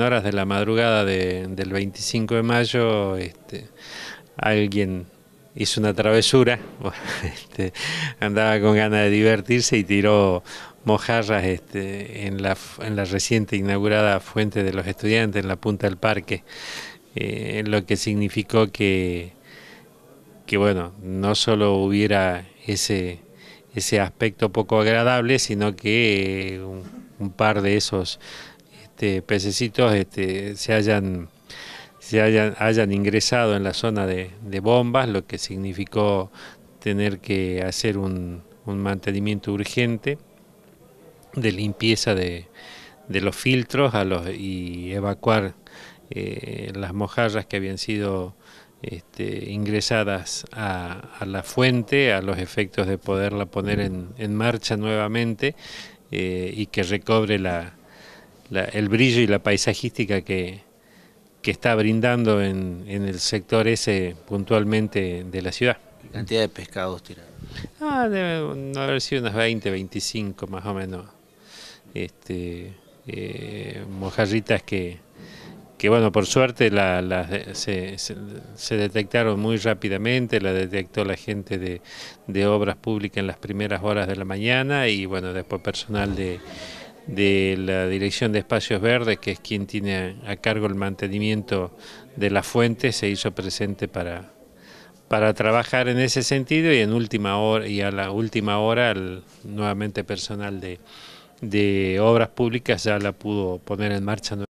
horas de la madrugada del 25 de mayo, este, alguien hizo una travesura, este, andaba con ganas de divertirse y tiró mojarras este, en, la, en la reciente inaugurada Fuente de los Estudiantes, en la punta del parque, eh, lo que significó que, que, bueno, no solo hubiera ese, ese aspecto poco agradable, sino que eh, un par de esos este, pececitos este, se hayan se hayan, ingresado en la zona de, bombas, lo que significó tener que hacer un, mantenimiento urgente de limpieza de, los filtros a los, y evacuar eh, las mojarras que habían sido este, ingresadas a, la fuente a los efectos de poderla poner mm. en, marcha nuevamente eh, y que recobre la, el brillo y la paisajística que, está brindando en, el sector ese puntualmente de la ciudad. ¿Qué cantidad de pescados tirados? Ah, debe haber sido unas 20, 25 más o menos. Este, eh, mojarritas que, que, bueno, por suerte se, detectaron muy rápidamente, la detectó la gente de obras públicas en las primeras horas de la mañana y bueno, después personal de de la Dirección de Espacios Verdes, que es quien tiene a cargo el mantenimiento de la fuente, se hizo presente para, para trabajar en ese sentido y en última hora y a la última hora el, nuevamente personal de, de obras públicas ya la pudo poner en marcha.